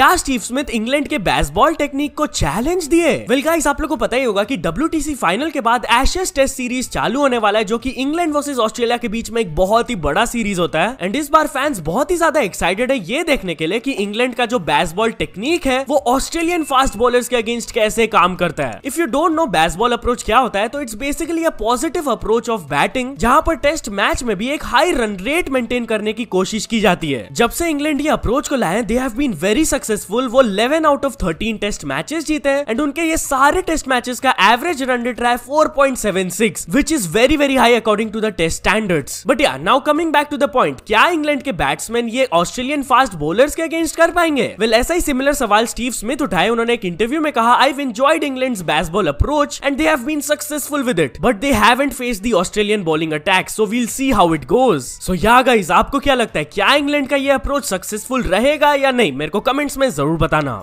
क्या Steve Smith England के baseball technique को चैलेंज दिए वेल गाइस आप लोग को पता ही होगा कि डब्ल्यू फाइनल के बाद एशियस टेस्ट सीरीज चालू होने वाला है जो कि इंग्लैंड वर्सेज ऑस्ट्रेलिया के बीच में एक बहुत ही बड़ा सीरीज होता है एंड इस बार फैंस बहुत ही ज्यादा एक्साइटेड है ये देखने के लिए की इंग्लैंड का जो बेसबॉल टेक्निक है वो ऑस्ट्रेलियन फास्ट बॉलर के अगेंस्ट कैसे काम करता है if you don't know baseball approach क्या होता है तो it's basically a positive approach of batting जहां पर टेस्ट मैच में भी एक हाई रन रेट मेंटेन करने की कोशिश की जाती है जब से इंग्लैंड ये अप्रोच को लाए they have been very success successful वो 11 आउट ऑफ 13 टेस्ट मैचेस जीते हैं एंड उनके ये सारे टेस्ट मैचेस का एवरेज रन रेट रहा है 4.76 which is very very high according to the test standards but ya now coming back to the point क्या इंग्लैंड के बैट्समैन ये ऑस्ट्रेलियन फास्ट बॉलर्स के अगेंस्ट कर पाएंगे वेल well, ऐसा ही सिमिलर सवाल स्टीव स्मिथ उठाए उन्होंने एक इंटरव्यू में कहा I enjoyed England Bazball approach and they have been successful with it but they and face the Australian bowling attack so we'll see how it goes so ya guys आपको क्या लगता है क्या इंग्लैंड का ये approach successful रहेगा या नहीं मेरे को कमेंट्स में जरूर बताना